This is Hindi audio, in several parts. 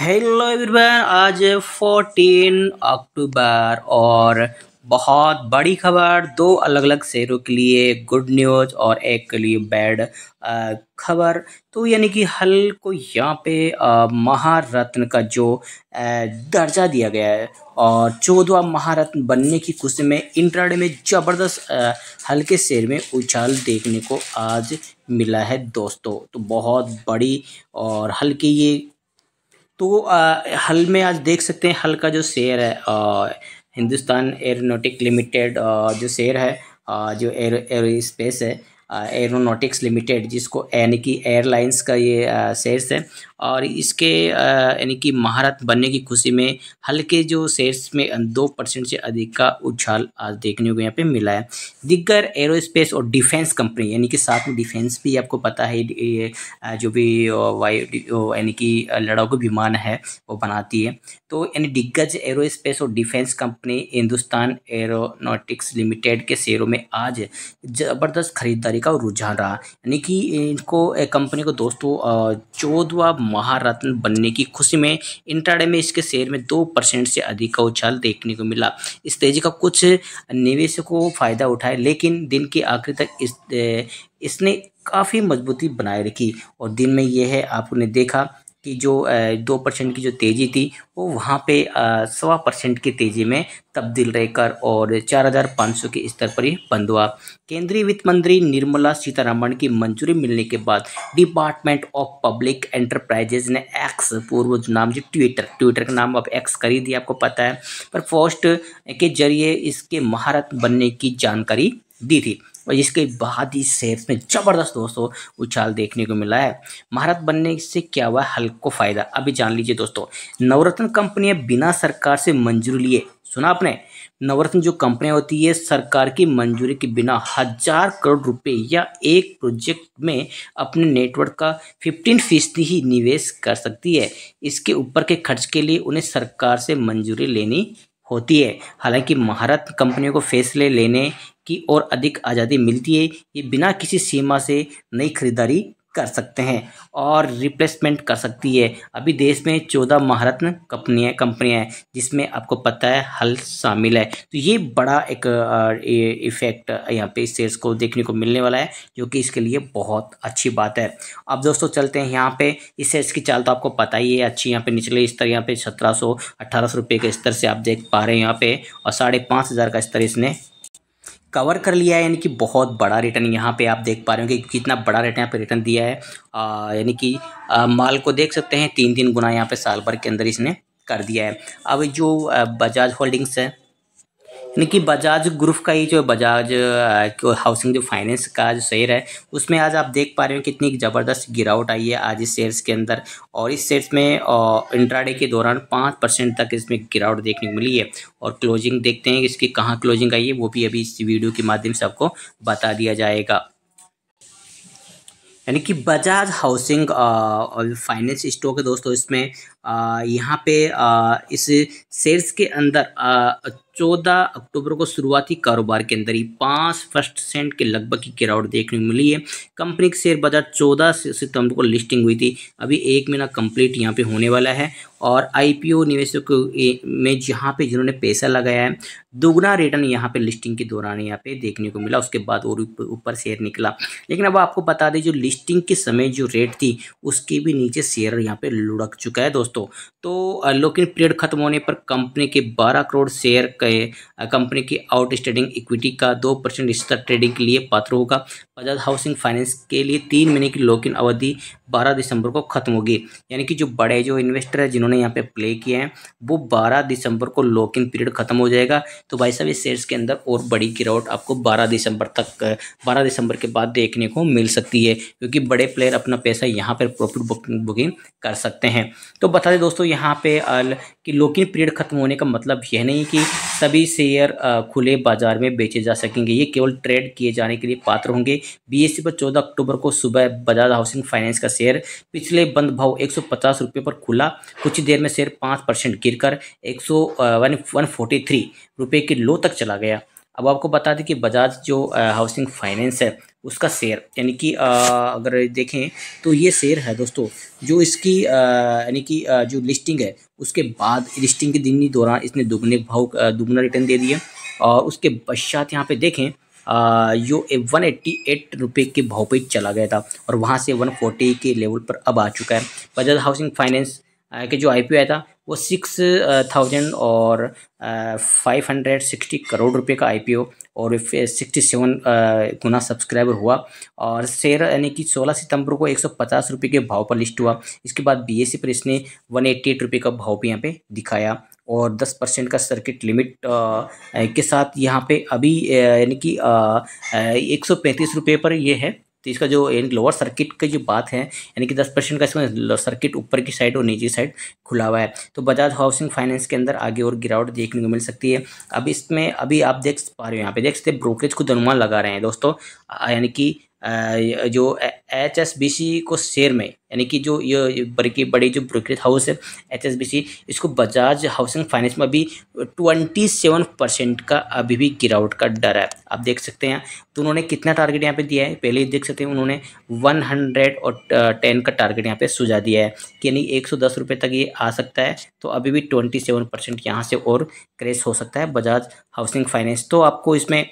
हेलो एवरीवन आज 14 अक्टूबर और बहुत बड़ी खबर दो अलग अलग शहरों के लिए गुड न्यूज़ और एक के लिए बैड खबर तो यानी कि हल को यहाँ पे महारत्न का जो दर्जा दिया गया है और चौदवा महारत्न बनने की खुशी में इंट्राडे में ज़बरदस्त हल्के शेर में उछाल देखने को आज मिला है दोस्तों तो बहुत बड़ी और हल्की ये तो आ, हल में आज देख सकते हैं हल का जो शेयर है आ, हिंदुस्तान एरोनोटिक लिमिटेड जो शेयर है आ, जो एयर एरो स्पेस है एरोनोटिक्स लिमिटेड जिसको यानी कि एयरलाइंस का ये शेयर्स है और इसके यानी कि महारत बनने की खुशी में हल्के जो शेयर्स में दो परसेंट से अधिक का उछाल आज देखने को यहाँ पे मिला है दिग्गर एरोस्पेस और डिफेंस कंपनी यानी कि साथ में डिफेंस भी आपको पता है जो भी वायु यानी कि लड़ाकू विमान है वो बनाती है तो यानी दिग्गज एरोस्पेस और defence company Hindustan Aeronautics Limited के शेयरों में आज ज़बरदस्त खरीदारी का रुझान रहा यानी कि इनको कंपनी को दोस्तों चौदवा महारत्न बनने की खुशी में इंट्राडे में इसके शेयर में दो परसेंट से अधिक का उछाल देखने को मिला इस तेजी का कुछ निवेशकों फायदा उठाए लेकिन दिन के आखिर तक इस इसने काफ़ी मजबूती बनाए रखी और दिन में यह है आपने देखा की जो दो परसेंट की जो तेज़ी थी वो वहाँ पे सवा परसेंट की तेज़ी में तब्दील रहकर और चार हज़ार पाँच सौ के स्तर पर ही बंद हुआ केंद्रीय वित्त मंत्री निर्मला सीतारमण की मंजूरी मिलने के बाद डिपार्टमेंट ऑफ पब्लिक एंटरप्राइजेज ने एक्स पूर्व नाम जी ट्विटर ट्विटर का नाम अब एक्स कर ही दिया आपको पता है पर पोस्ट के जरिए इसके महारत बनने की जानकारी दी थी और इसके बाद ही शेप्स में ज़बरदस्त दोस्तों उछाल देखने को मिला है महारत बनने से क्या हुआ हल्को फ़ायदा अभी जान लीजिए दोस्तों नवरत्न कंपनियाँ बिना सरकार से मंजूरी लिए सुना आपने नवरत्न जो कंपनियाँ होती है सरकार की मंजूरी के बिना हजार करोड़ रुपए या एक प्रोजेक्ट में अपने नेटवर्क का 15 फीसदी ही निवेश कर सकती है इसके ऊपर के खर्च के लिए उन्हें सरकार से मंजूरी लेनी होती है हालांकि महारत कंपनियों को फैसले लेने की और अधिक आज़ादी मिलती है ये बिना किसी सीमा से नई खरीदारी कर सकते हैं और रिप्लेसमेंट कर सकती है अभी देश में चौदह महारत्न कंपनियाँ कंपनियाँ हैं जिसमें आपको पता है हल शामिल है तो ये बड़ा एक इफ़ेक्ट यहाँ पे इस सेल्स को देखने को मिलने वाला है जो कि इसके लिए बहुत अच्छी बात है अब दोस्तों चलते हैं यहाँ पे इस सेल्स की चाल तो आपको पता ही है अच्छी यहाँ पर निचले स्तर यहाँ पे सत्रह सौ अट्ठारह सौ रुपये के स्तर से आप देख पा रहे हैं यहाँ पे और साढ़े पाँच हज़ार का स्तर इसने कवर कर लिया है यानी कि बहुत बड़ा रिटर्न यहाँ पे आप देख पा रहे होंगे कितना बड़ा रिटर्न यहाँ पे रिटर्न दिया है यानी कि आ, माल को देख सकते हैं तीन तीन गुना यहाँ पे साल भर के अंदर इसने कर दिया है अब जो बजाज होल्डिंग्स है यानी कि बजाज ग्रुप का ही जो बजाज हाउसिंग जो फाइनेंस का जो शेयर है उसमें आज आप देख पा रहे हो कितनी ज़बरदस्त गिरावट आई है आज इस शेयर्स के अंदर और इस शेयर्स में इंट्राडे के दौरान पाँच परसेंट तक इसमें गिरावट देखने को मिली है और क्लोजिंग देखते हैं इसकी कहाँ क्लोजिंग आई है वो भी अभी इस वीडियो के माध्यम से आपको बता दिया जाएगा यानी कि बजाज हाउसिंग और फाइनेंस स्टॉक है दोस्तों इसमें यहाँ पे आ, इस शेयर्स के अंदर आ, चौदह अक्टूबर को शुरुआती कारोबार के अंदर ही पाँच सेंट के लगभग की गिरावट देखने को मिली है कंपनी के शेयर बाजार चौदह सितंबर को लिस्टिंग हुई थी अभी एक महीना कंप्लीट यहाँ पे होने वाला है और आईपीओ निवेशकों में जहाँ पे जिन्होंने पैसा लगाया है दोगुना रिटर्न यहाँ पे लिस्टिंग के दौरान यहाँ पे देखने को मिला उसके बाद और ऊपर शेयर निकला लेकिन अब आपको बता दें जो लिस्टिंग के समय जो रेट थी उसके भी नीचे शेयर यहाँ पे लुढ़क चुका है दोस्तों तो लेकिन पीरियड खत्म होने पर कंपनी के बारह करोड़ शेयर के कंपनी की आउटस्टैंडिंग इक्विटी का दो परसेंट हिस्सा ट्रेडिंग के लिए पात्र होगा बजाज हाउसिंग फाइनेंस के लिए तीन महीने की लोकिन अवधि बारह दिसंबर को खत्म होगी यानी कि जो बड़े जो इन्वेस्टर है जिन्होंने इन्होंने यहाँ पे प्ले किए हैं वो 12 दिसंबर को लॉक इन पीरियड खत्म हो जाएगा तो भाई साहब इस शेयर्स के अंदर और बड़ी गिरावट आपको बारह दिसंबर तक बारह दिसंबर के बाद देखने को मिल सकती है क्योंकि बड़े प्लेयर अपना पैसा यहाँ पर प्रॉफिट बुकिंग कर सकते हैं तो बता दें दोस्तों यहाँ पे कि लोकिन पीरियड खत्म होने का मतलब यह नहीं कि सभी शेयर खुले बाजार में बेचे जा सकेंगे ये केवल ट्रेड किए जाने के लिए पात्र होंगे बीएससी पर 14 अक्टूबर को सुबह बजाज हाउसिंग फाइनेंस का शेयर पिछले बंद भाव एक सौ पर खुला कुछ ही देर में शेयर पाँच परसेंट गिर कर एक सौ रुपये के लो तक चला गया अब आपको बता दें कि बजाज जो हाउसिंग फाइनेंस है उसका शेयर यानी कि अगर देखें तो ये शेयर है दोस्तों जो इसकी यानी कि जो लिस्टिंग है उसके बाद लिस्टिंग के दिन ही दौरान इसने दुगने भाव दुगना रिटर्न दे दिया और उसके पश्चात यहाँ पे देखें जो वन एट्टी एट रुपये के भाव पे चला गया था और वहाँ से वन फोर्टी के लेवल पर अब आ चुका है बजाज हाउसिंग फाइनेंस के जो आई आया था वो सिक्स थाउजेंड uh, और फाइव हंड्रेड सिक्सटी करोड़ रुपए का आईपीओ और सिक्सटी सेवन uh, uh, गुना सब्सक्राइबर हुआ और शेयर यानी कि सोलह सितंबर को एक सौ पचास रुपये के भाव पर लिस्ट हुआ इसके बाद बीएससी e पर इसने वन एट्टी एट रुपये का भाव भी यहाँ पे दिखाया और दस परसेंट का सर्किट लिमिट आ, के साथ यहाँ पे अभी यानी कि एक सौ पैंतीस रुपये पर ये है तो इसका जो लोअर सर्किट की जो बात है यानी कि दस परसेंट का इसमें सर्किट ऊपर की साइड और नीचे साइड खुला हुआ है तो बजाज हाउसिंग फाइनेंस के अंदर आगे और गिरावट देखने को मिल सकती है अब इसमें अभी आप देख पा रहे हो यहाँ पे देख सकते ब्रोकरेज खुद अनुमान लगा रहे हैं दोस्तों यानी कि जो एच एस बी सी को शेयर में यानी कि जो ये बड़ी बड़ी जो ब्रोकरेज हाउस है एच एस बी सी इसको बजाज हाउसिंग फाइनेंस में अभी ट्वेंटी सेवन परसेंट का अभी भी गिरावट का डर है आप देख सकते हैं तो उन्होंने कितना टारगेट यहाँ पे दिया है पहले ही देख सकते हैं उन्होंने वन हंड्रेड और टेन का टारगेट यहाँ पे सुझा दिया है कि यानी एक सौ दस रुपये तक ये आ सकता है तो अभी भी ट्वेंटी सेवन परसेंट यहाँ से और क्रेश हो सकता है बजाज हाउसिंग फाइनेंस तो आपको इसमें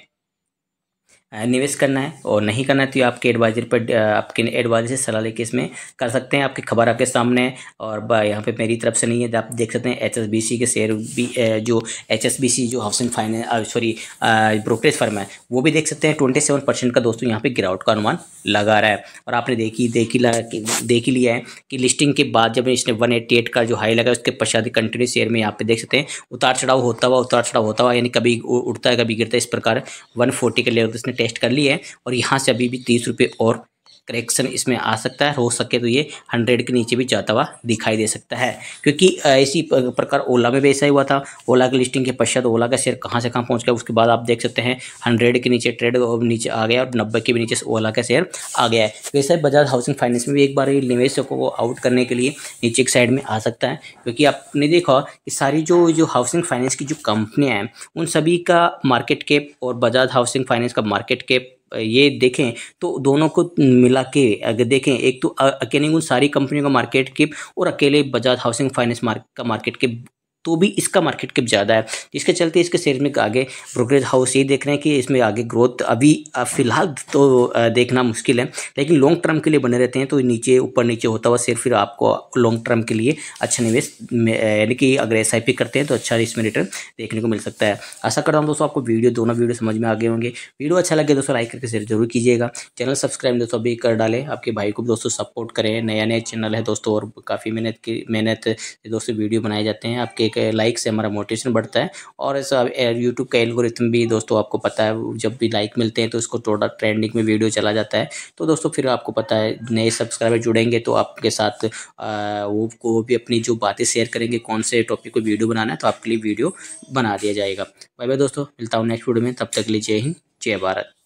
निवेश करना है और नहीं करना है तो आपके एडवाइजर पर आपके एडवाइजर से सलाह लेके इसमें कर सकते हैं आपकी खबर आपके सामने है और यहाँ पे मेरी तरफ से नहीं है आप देख सकते हैं एचएसबीसी के शेयर भी जो एचएसबीसी जो housing finance sorry brokerage firm है वो भी देख सकते हैं ट्वेंटी सेवन परसेंट का दोस्तों यहाँ पर गिरावट का अनुमान लगा रहा है और आपने देखी देखी देख लिया है कि लिस्टिंग के बाद जब इसने वन का जो हाई लगा उसके पश्चात कंटिन्यू शेयर में यहाँ पे देख सकते हैं उतार चढ़ाव होता हुआ उतार चढ़ाव होता हुआ यानी कभी उठता है कभी गिरता है इस प्रकार वन के लेवल इसने टेस्ट कर ली है और यहाँ से अभी भी तीस रुपये और करेक्शन इसमें आ सकता है हो सके तो ये हंड्रेड के नीचे भी जाता हुआ दिखाई दे सकता है क्योंकि इसी प्रकार ओला में भी ऐसा हुआ था ओला की लिस्टिंग के पश्चात ओला का शेयर कहाँ से कहाँ पहुँच गया उसके बाद आप देख सकते हैं हंड्रेड के नीचे ट्रेड नीचे आ गया और नब्बे के भी नीचे ओला का शेयर आ गया है वैसे तो बजाज हाउसिंग फाइनेंस में भी एक बार ये निवेशकों को आउट करने के लिए नीचे एक साइड में आ सकता है क्योंकि आपने देखा कि सारी जो जो हाउसिंग फाइनेंस की जो कंपनियाँ हैं उन सभी का मार्केट केप और बजाज हाउसिंग फाइनेंस का मार्केट केप ये देखें तो दोनों को मिला के अगर देखें एक तो अकेले उन सारी कंपनियों का मार्केट कैप और अकेले बजाज हाउसिंग फाइनेंस मार्क का मार्केट कैप तो भी इसका मार्केट कैप ज़्यादा है जिसके चलते इसके शेयर में आगे ब्रोकरेज हाउस ये देख रहे हैं कि इसमें आगे ग्रोथ अभी फिलहाल तो देखना मुश्किल है लेकिन लॉन्ग टर्म के लिए बने रहते हैं तो नीचे ऊपर नीचे होता हुआ शेयर फिर आपको लॉन्ग टर्म के लिए अच्छा निवेश यानी कि अगर एस करते हैं तो अच्छा इसमें रिटर्न देखने को मिल सकता है आशा करता हूँ दोस्तों आपको वीडियो दोनों वीडियो समझ में आ गए होंगे वीडियो अच्छा लगे दोस्तों लाइक करके शेयर जरूर कीजिएगा चैनल सब्सक्राइब दोस्तों अभी कर डालें आपके भाई को भी दोस्तों सपोर्ट करें नया नया चैनल है दोस्तों और काफ़ी मेहनत की मेहनत दोस्तों वीडियो बनाए जाते हैं आपके एक के लाइक से हमारा मोटिवेशन बढ़ता है और ऐसा यूट्यूब का एल्गोरिथम भी दोस्तों आपको पता है जब भी लाइक मिलते हैं तो उसको थोड़ा ट्रेंडिंग में वीडियो चला जाता है तो दोस्तों फिर आपको पता है नए सब्सक्राइबर जुड़ेंगे तो आपके साथ वो को भी अपनी जो बातें शेयर करेंगे कौन से टॉपिक को वीडियो बनाना है तो आपके लिए वीडियो बना दिया जाएगा बाय बाय दोस्तों मिलता हूँ नेक्स्ट वीडियो में तब तक लीजिए लिए जय हिंद जय भारत